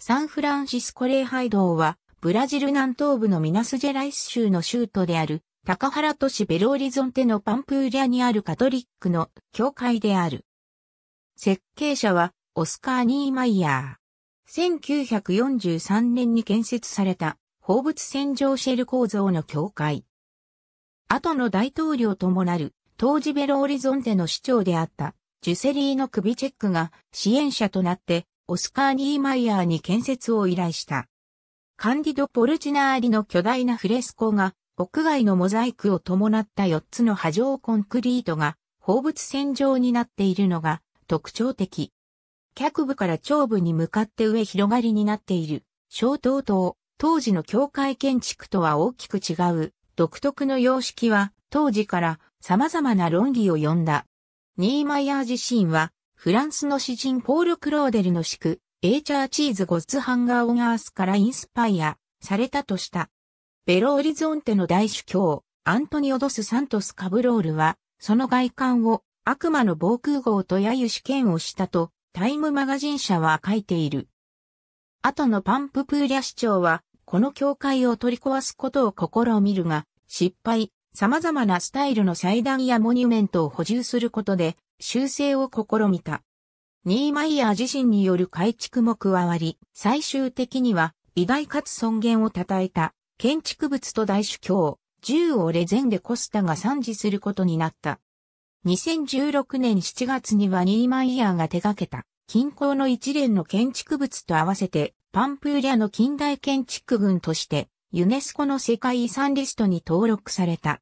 サンフランシスコ礼拝堂は、ブラジル南東部のミナスジェライス州の州都である、高原都市ベローリゾンテのパンプーリアにあるカトリックの教会である。設計者は、オスカー・ニーマイヤー。1943年に建設された、放物線上シェル構造の教会。後の大統領ともなる、当時ベローリゾンテの市長であった、ジュセリーのクビチェックが支援者となってオスカー・ニーマイヤーに建設を依頼した。カンディド・ポルチナーリの巨大なフレスコが、屋外のモザイクを伴った4つの波状コンクリートが、放物線状になっているのが特徴的。脚部から頂部に向かって上広がりになっている、小塔塔、当時の教会建築とは大きく違う、独特の様式は、当時から様々な論議を呼んだ。ニーマイヤー自身は、フランスの詩人ポール・クローデルの宿、エーチャーチーズ・ゴッズ・ハンガー・オン・アースからインスパイアされたとした。ベロ・オリゾンテの大主教、アントニオ・ドス・サントス・カブロールは、その外観を悪魔の防空壕と揶揄試験をしたと、タイムマガジン社は書いている。後のパンププーリャ市長は、この教会を取り壊すことを試みるが、失敗、様々なスタイルの祭壇やモニュメントを補充することで、修正を試みた。ニーマイヤー自身による改築も加わり、最終的には偉大かつ尊厳を称えた建築物と大主教、銃をレゼンでコスタが賛辞することになった。2016年7月にはニーマイヤーが手掛けた近郊の一連の建築物と合わせてパンプーリアの近代建築群としてユネスコの世界遺産リストに登録された。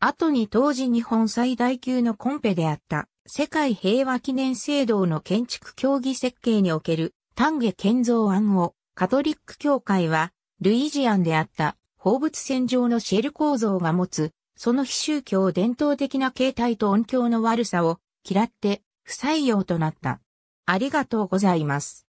後に当時日本最大級のコンペであった世界平和記念制度の建築協議設計における丹下建造案をカトリック教会はルイジアンであった放物線上のシェル構造が持つその非宗教伝統的な形態と音響の悪さを嫌って不採用となった。ありがとうございます。